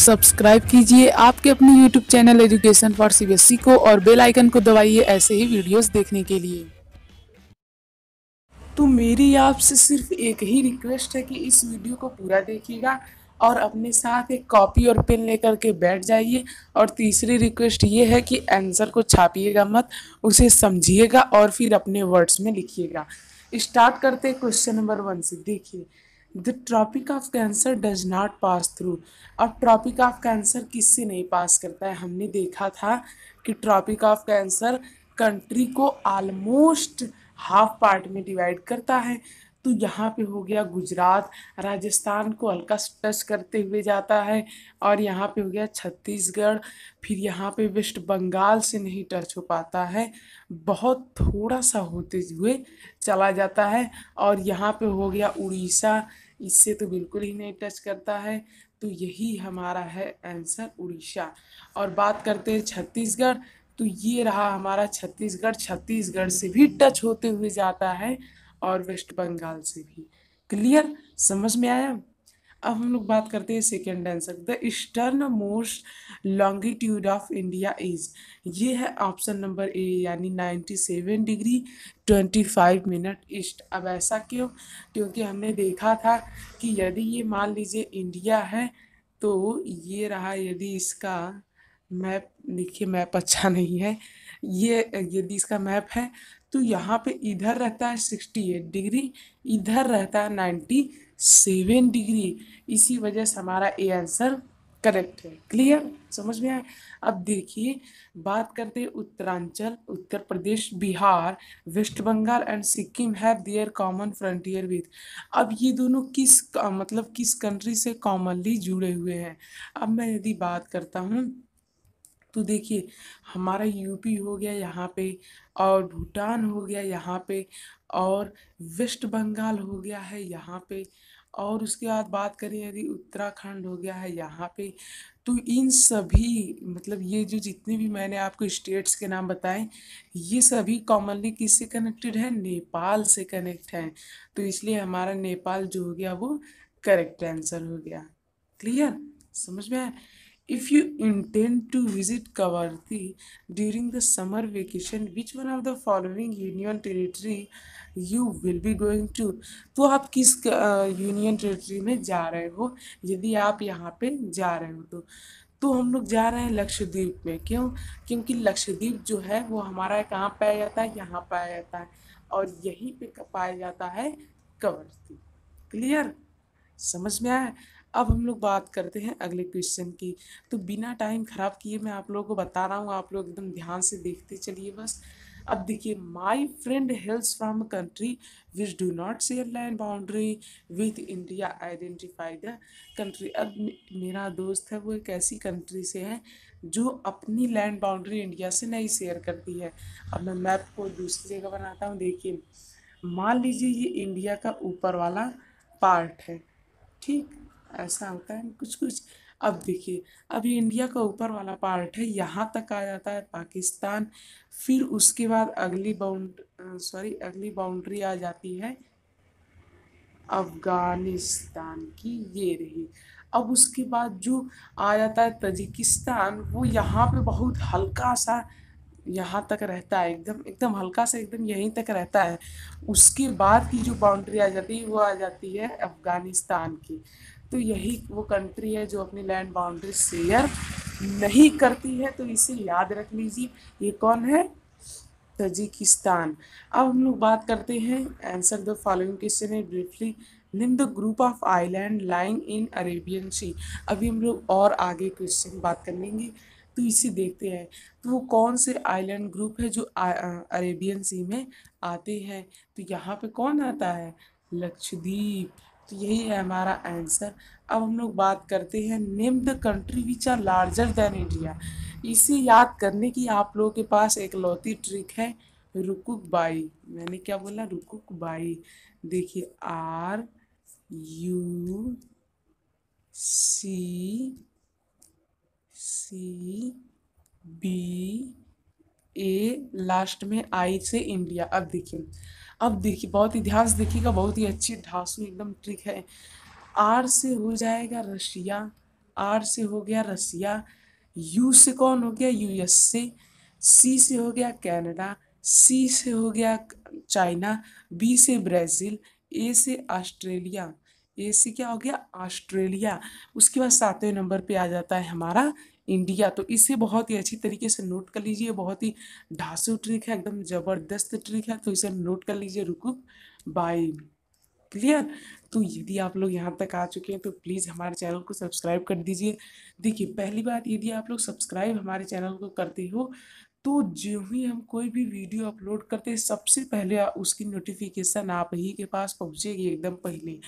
Subscribe कीजिए आपके अपने YouTube channel education for CBSE को और बेल आइकन को दबाइए ऐसे ही वीडियोस देखने के लिए तो मेरी आपसे सिर्फ एक ही रिक्वेस्ट है कि इस वीडियो को पूरा देखिएगा और अपने साथ एक कॉपी और पेन लेकर के बैठ जाइए और तीसरी रिक्वेस्ट ये है कि आंसर को छापिएगा मत उसे समझिएगा और फिर अपने वर्ड्स में लिखिएगा स्टार्ट करते क्वेश्चन नंबर वन से देखिए the tropic of cancer does not pass through अब ट्रॉपिक ऑफ कैंसर किससे नहीं पास करता है हमने देखा था कि ट्रॉपिक ऑफ कैंसर कंट्री को आलमोस्ट हाफ पार्ट में डिवाइड करता है तो यहाँ पे हो गया गुजरात राजस्थान को हल्का टच करते हुए जाता है और यहाँ पे हो गया छत्तीसगढ़ फिर यहाँ पे वेस्ट बंगाल से नहीं टच हो पाता है बहुत थोड़ा सा होते हुए चला जाता है और यहाँ पे हो गया उड़ीसा इससे तो बिल्कुल ही नहीं टच करता है तो यही हमारा है आंसर उड़ीसा और बात करते हैं छत्तीसगढ़ तो ये रहा हमारा छत्तीसगढ़ छत्तीसगढ़ से भी टच होते हुए जाता है और वेस्ट बंगाल से भी क्लियर समझ में आया अब हम लोग बात करते हैं second answer the eastern most longitude of India is ये है ऑप्शन नंबर ए यानी ninety seven degree twenty five minute east अब ऐसा क्यों क्योंकि हमने देखा था कि यदि ये मान लीजिए इंडिया है तो ये रहा यदि इसका मैप देखिए मैप अच्छा नहीं है ये यदि इसका मैप है तो यहाँ पे इधर रहता है सिक्सटी एट डिग्री इधर रहता है नाइन्टी सेवन डिग्री इसी वजह से हमारा ए आंसर करेक्ट है क्लियर समझ में आए अब देखिए बात करते Uttaranchal Uttar Pradesh Bihar West Bengal and Sikkim have their common frontier with अब ये दोनों किस मतलब किस कंट्री से कॉमनली जुड़े हुए हैं अब मैं यदि बात करता हूँ तो देखिए हमारा यूपी हो गया यहाँ पे और भूटान हो गया यहाँ पे और वेस्ट बंगाल हो गया है यहाँ पे और उसके बाद बात करें यदि उत्तराखंड हो गया है यहाँ पे तो इन सभी मतलब ये जो जितने भी मैंने आपको स्टेट्स के नाम बताए ये सभी कॉमनली किससे कनेक्टेड है नेपाल से कनेक्ट हैं तो इसलिए हमारा नेपाल जो हो गया वो करेक्ट आंसर हो गया क्लियर समझ में आया if you intend to visit Kavarti during the summer vacation, which one of the following union territory you will be going to? तो आप किस यूनियन टेरेटरी में जा रहे हो यदि आप यहाँ पे जा रहे हो तो तो हम लोग जा रहे हैं लक्षद्वीप में क्यों क्योंकि लक्षद्वीप जो है वो हमारा कहाँ पाया जाता है यहाँ पाया जाता है और यहीं पे पाया जाता है कवर्ती क्लियर समझ में आया अब हम लोग बात करते हैं अगले क्वेश्चन की तो बिना टाइम ख़राब किए मैं आप लोगों को बता रहा हूँ आप लोग एकदम ध्यान से देखते चलिए बस अब देखिए my friend hails from a country which do not share land boundary with India identify the country अब मेरा दोस्त है वो एक ऐसी कंट्री से है जो अपनी लैंड बाउंड्री इंडिया से नहीं शेयर करती है अब मैं मैप को दूसरी जगह बनाता हूँ देखिए मान लीजिए ये इंडिया का ऊपर वाला पार्ट है ठीक ऐसा होता है कुछ कुछ अब देखिए अभी इंडिया का ऊपर वाला पार्ट है यहाँ तक आ जाता है पाकिस्तान फिर उसके बाद अगली बाउंड सॉरी अगली बाउंड्री आ जाती है अफ़गानिस्तान की ये रही अब उसके बाद जो आ जाता है तजिकिस्तान वो यहाँ पे बहुत हल्का सा यहाँ तक रहता है एकदम एकदम हल्का सा एकदम यहीं तक रहता है उसके बाद की जो बाउंड्री आ जाती है वो आ जाती है अफ़गानिस्तान की तो यही वो कंट्री है जो अपनी लैंड बाउंड्री शेयर नहीं करती है तो इसे याद रख लीजिए ये कौन है तजिकिस्तान अब हम लोग बात करते हैं आंसर द फॉलोइंग क्वेश्चन है briefly name the group of island lying in Arabian sea अभी हम लोग और आगे क्वेश्चन बात कर लेंगे तो इसे देखते हैं तो वो कौन से आइलैंड ग्रुप है जो अरेबियन सी में आते हैं तो यहाँ पे कौन आता है लक्षद्वीप तो यही है हमारा आंसर अब हम लोग बात करते हैं name the country which are larger than India इसे याद करने की आप लोगों के पास एक लौती ट्रिक है रुकुक बाई मैंने क्या बोला रुकुक बाई देखिए R U C C B A last में आई से इंडिया अब देखिए अब देखिए बहुत इतिहास देखिएगा बहुत ही अच्छी ढासू एकदम ट्रिक है आर से हो जाएगा रशिया आर से हो गया रसिया यू से कौन हो गया यूएसए सी से हो गया कनाडा सी से हो गया चाइना बी से ब्राज़ील ए से ऑस्ट्रेलिया ए से क्या हो गया ऑस्ट्रेलिया उसके बाद सातवें नंबर पे आ जाता है हमारा इंडिया तो इसे बहुत ही अच्छी तरीके से नोट कर लीजिए बहुत ही ढांसू ट्रिक है एकदम ज़बरदस्त ट्रिक है तो इसे नोट कर लीजिए रुको बाय क्लियर तो यदि आप लोग यहाँ तक आ चुके हैं तो प्लीज़ हमारे चैनल को सब्सक्राइब कर दीजिए देखिए पहली बात यदि आप लोग सब्सक्राइब हमारे चैनल को करते हो तो जो भी हम कोई भी वीडियो अपलोड करते सबसे पहले उसकी नोटिफिकेशन आप ही के पास पहुंचेगी एकदम पहले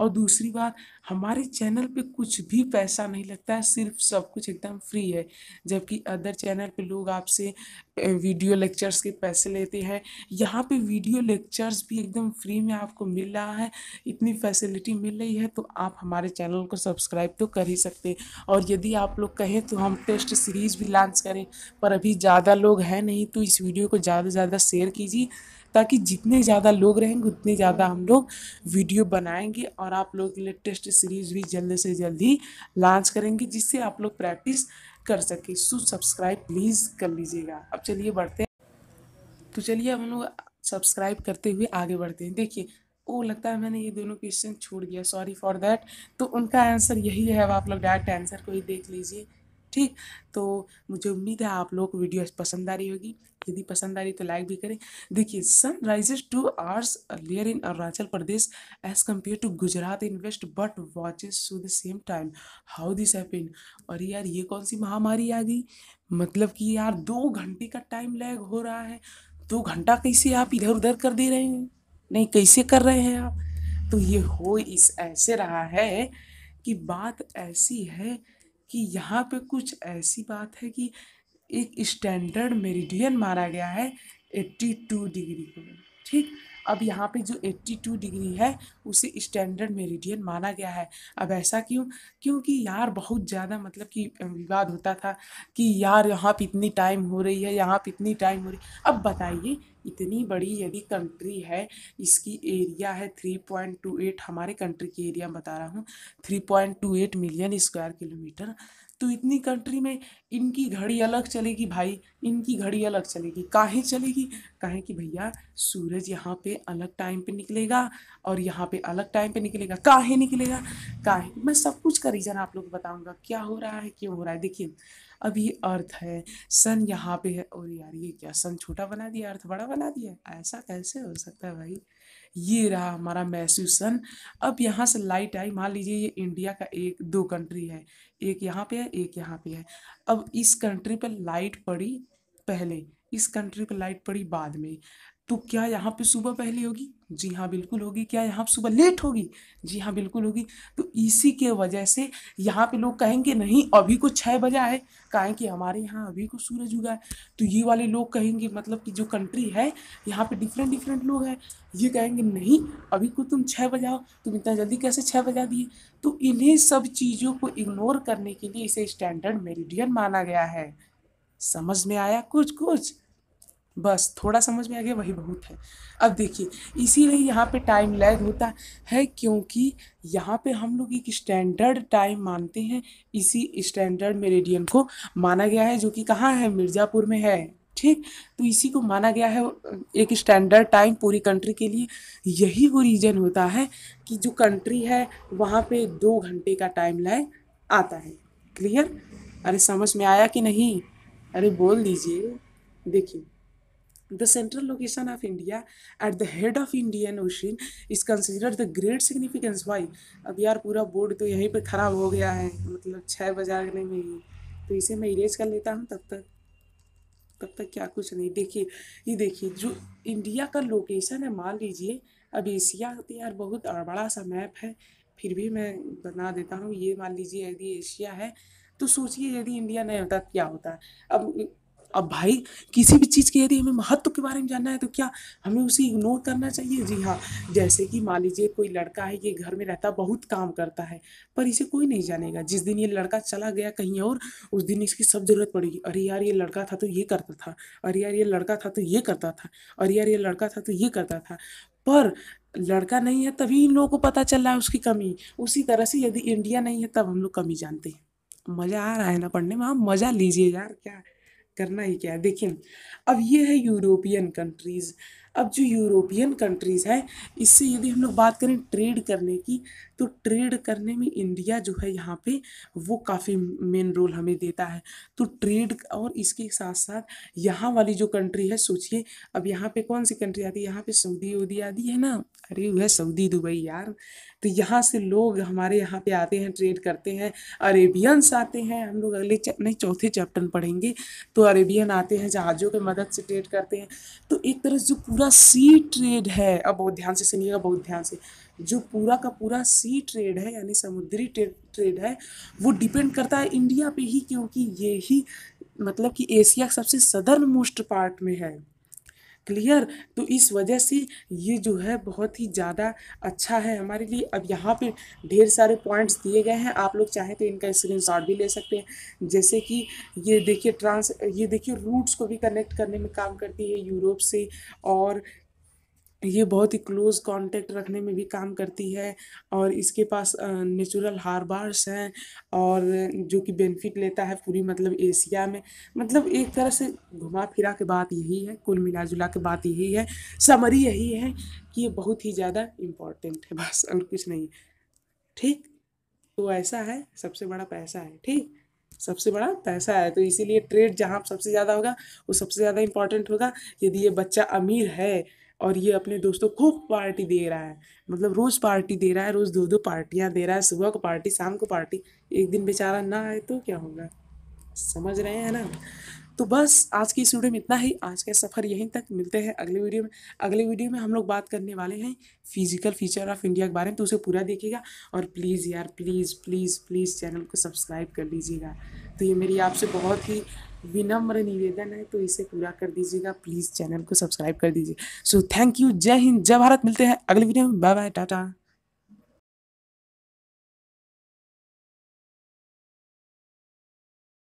और दूसरी बात हमारे चैनल पे कुछ भी पैसा नहीं लगता है सिर्फ सब कुछ एकदम फ्री है जबकि अदर चैनल पे लोग आपसे वीडियो लेक्चर्स के पैसे लेते हैं यहाँ पे वीडियो लेक्चर्स भी एकदम फ्री में आपको मिल रहा है इतनी फैसिलिटी मिल रही है तो आप हमारे चैनल को सब्सक्राइब तो कर ही सकते और यदि आप लोग कहें तो हम टेस्ट सीरीज़ भी लॉन्च करें पर अभी ज़्यादा लोग हैं नहीं तो इस वीडियो को ज़्यादा से ज़्यादा शेयर कीजिए ताकि जितने ज़्यादा लोग रहेंगे उतने ज़्यादा हम लोग वीडियो बनाएंगे और आप लोग के लिए टेस्ट सीरीज भी जल्द से जल्दी लॉन्च करेंगे जिससे आप लोग प्रैक्टिस कर सके सो सब्सक्राइब प्लीज़ कर लीजिएगा अब चलिए बढ़ते हैं तो चलिए हम लोग सब्सक्राइब करते हुए आगे बढ़ते हैं देखिए ओ लगता है मैंने ये दोनों क्वेश्चन छोड़ दिया सॉरी फॉर देट तो उनका आंसर यही है अब आप लोग डायरेक्ट आंसर को ही देख लीजिए ठीक तो मुझे उम्मीद है आप लोग को वीडियो पसंद आ रही होगी यदि पसंद आ रही तो लाइक भी करें देखिए sun two hours earlier in Arunachal Pradesh as compare to Gujarat in west but watches to the same time how this happen और यार ये कौन सी महामारी आ गई मतलब कि यार दो घंटे का टाइम लैग हो रहा है दो घंटा कैसे आप इधर उधर कर दे रहे हैं नहीं कैसे कर रहे हैं आप तो ये हो इस ऐसे रहा है कि बात ऐसी है कि यहाँ पे कुछ ऐसी बात है कि एक स्टैंडर्ड मेरिडियन मारा गया है एट्टी टू डिग्री को ठीक अब यहाँ पे जो 82 डिग्री है उसे स्टैंडर्ड मेरिडियन माना गया है अब ऐसा क्यों क्योंकि यार बहुत ज़्यादा मतलब कि विवाद होता था कि यार यहाँ पर इतनी टाइम हो रही है यहाँ पर इतनी टाइम हो रही है अब बताइए इतनी बड़ी यदि कंट्री है इसकी एरिया है थ्री पॉइंट टू एट हमारे कंट्री की एरिया बता रहा हूँ three point two eight million square kilometre तो इतनी कंट्री में इनकी घड़ी अलग चलेगी भाई इनकी घड़ी अलग चलेगी काहे चलेगी काहे कि भैया सूरज यहाँ पे अलग टाइम पे निकलेगा और यहाँ पे अलग टाइम पे निकलेगा काहे निकलेगा काहे मैं सब कुछ का रीज़न आप लोग को बताऊँगा क्या हो रहा है क्यों हो रहा है देखिए अभी अर्थ है सन यहाँ पे है और यार ये क्या सन छोटा बना दिया अर्थ बड़ा बना दिया ऐसा कैसे हो सकता है भाई ये रहा हमारा मैसूसन अब यहाँ से लाइट आई मान लीजिए ये इंडिया का एक दो कंट्री है एक यहाँ पे है एक यहाँ पे है अब इस कंट्री पर लाइट पड़ी पहले इस कंट्री पर लाइट पड़ी बाद में तो क्या यहाँ पे सुबह पहले होगी जी हाँ बिल्कुल होगी क्या यहाँ सुबह लेट होगी जी हाँ बिल्कुल होगी तो इसी के वजह से यहाँ पे लोग कहेंगे नहीं अभी को छः बजा है कहें कि हमारे यहाँ अभी को सूरज उगा है तो ये वाले लोग कहेंगे मतलब कि जो कंट्री है यहाँ पे डिफरेंट डिफरेंट लोग हैं ये कहेंगे नहीं अभी को तुम छः बजाओ तुम इतना जल्दी कैसे छः बजा दिए तो इन्हीं सब चीज़ों को इग्नोर करने के लिए इसे स्टैंडर्ड मेरिडियन माना गया है समझ में आया कुछ कुछ बस थोड़ा समझ में आ गया वही बहुत है अब देखिए इसीलिए यहाँ पे टाइम लैग होता है क्योंकि यहाँ पे हम लोग एक स्टैंडर्ड टाइम मानते हैं इसी स्टैंडर्ड मेरेडियन को माना गया है जो कि कहाँ है मिर्ज़ापुर में है ठीक तो इसी को माना गया है एक स्टैंडर्ड टाइम पूरी कंट्री के लिए यही वो रीजन होता है कि जो कंट्री है वहाँ पर दो घंटे का टाइम लैग आता है क्लियर अरे समझ में आया कि नहीं अरे बोल दीजिए देखिए The central location of India at the head of Indian Ocean is considered the great significance. Why? अब यार पूरा बोर्ड तो यहीं पे ख़राब हो गया है मतलब छः बजाने में ही तो इसे मैं इरेज कर लेता हूँ तब तक तब तक क्या कुछ नहीं देखिए ये देखिए जो इंडिया का लोकेशन है मान लीजिए अब एशिया तो यार बहुत बड़ा सा मैप है फिर भी मैं बना देता हूँ ये मान लीजिए यदि एशिया है तो सोचिए यदि इंडिया नहीं होता तो क्या होता अब अब भाई किसी भी चीज़ के यदि हमें महत्व के बारे में जानना है तो क्या हमें उसे इग्नोर करना चाहिए जी हाँ जैसे कि मान लीजिए कोई लड़का है ये घर में रहता बहुत काम करता है पर इसे कोई नहीं जानेगा जिस दिन ये लड़का चला गया कहीं और उस दिन इसकी सब ज़रूरत पड़ेगी अरे यार ये लड़का था तो ये करता था अरे यार ये लड़का था तो ये करता था अरे यार ये लड़का था तो ये करता था पर लड़का नहीं है तभी इन लोगों को पता चल रहा है उसकी कमी उसी तरह से यदि इंडिया नहीं है तब हम लोग कमी जानते हैं मज़ा आ रहा है ना पढ़ने में आप हाँ, मज़ा लीजिए यार क्या करना ही क्या है देखिए अब ये है यूरोपियन कंट्रीज़ अब जो यूरोपियन कंट्रीज़ हैं इससे यदि हम लोग बात करें ट्रेड करने की तो ट्रेड करने में इंडिया जो है यहाँ पे वो काफ़ी मेन रोल हमें देता है तो ट्रेड और इसके साथ साथ यहाँ वाली जो कंट्री है सोचिए अब यहाँ पे कौन सी कंट्री आती है यहाँ पे सऊदी उदी आदि है ना अरे वह सऊदी दुबई यार तो यहाँ से लोग हमारे यहाँ पे आते हैं ट्रेड करते हैं अरेबियंस आते हैं हम लोग अगले नहीं चौथे चैप्टर पढ़ेंगे तो अरेबियन आते हैं जहाज़ों के मदद से ट्रेड करते हैं तो एक तरह से जो पूरा सी ट्रेड है अब बहुत ध्यान से सुनिएगा बहुत ध्यान से जो पूरा का पूरा सी ट्रेड है यानी समुद्री ट्रेड है वो डिपेंड करता है इंडिया पे ही क्योंकि ये ही मतलब कि एशिया का सबसे सदर्न मोस्ट पार्ट में है क्लियर तो इस वजह से ये जो है बहुत ही ज़्यादा अच्छा है हमारे लिए अब यहाँ पे ढेर सारे पॉइंट्स दिए गए हैं आप लोग चाहें तो इनका स्क्रीनशॉट भी ले सकते हैं जैसे कि ये देखिए ट्रांस ये देखिए रूट्स को भी कनेक्ट करने में काम करती है यूरोप से और ये बहुत ही क्लोज़ कांटेक्ट रखने में भी काम करती है और इसके पास नेचुरल हारबार्स हैं और जो कि बेनिफिट लेता है पूरी मतलब एशिया में मतलब एक तरह से घुमा फिरा के बात यही है कुल मिला जुला के बात यही है समरी यही है कि ये बहुत ही ज़्यादा इम्पोर्टेंट है बस और कुछ नहीं ठीक तो ऐसा है सबसे बड़ा पैसा है ठीक सबसे बड़ा पैसा है तो इसीलिए ट्रेड जहाँ सबसे ज़्यादा होगा वो सबसे ज़्यादा इम्पॉर्टेंट होगा यदि ये बच्चा अमीर है और ये अपने दोस्तों खूब पार्टी दे रहा है मतलब रोज़ पार्टी दे रहा है रोज़ दो दो पार्टियाँ दे रहा है सुबह को पार्टी शाम को पार्टी एक दिन बेचारा ना आए तो क्या होगा समझ रहे हैं ना तो बस आज की इस वीडियो में इतना ही आज का सफ़र यहीं तक मिलते हैं अगले वीडियो में अगले वीडियो में हम लोग बात करने वाले हैं फिजिकल फीचर ऑफ इंडिया के बारे में तो उसे पूरा देखिएगा और प्लीज़ यार प्लीज़ प्लीज़ प्लीज़ चैनल को सब्सक्राइब कर लीजिएगा तो ये मेरी आपसे बहुत ही विनम्र निवेदन है तो इसे पूरा कर दीजिएगा प्लीज़ चैनल को सब्सक्राइब कर दीजिए सो थैंक यू जय हिंद जय भारत मिलते हैं अगले वीडियो में बाय बाय टाटा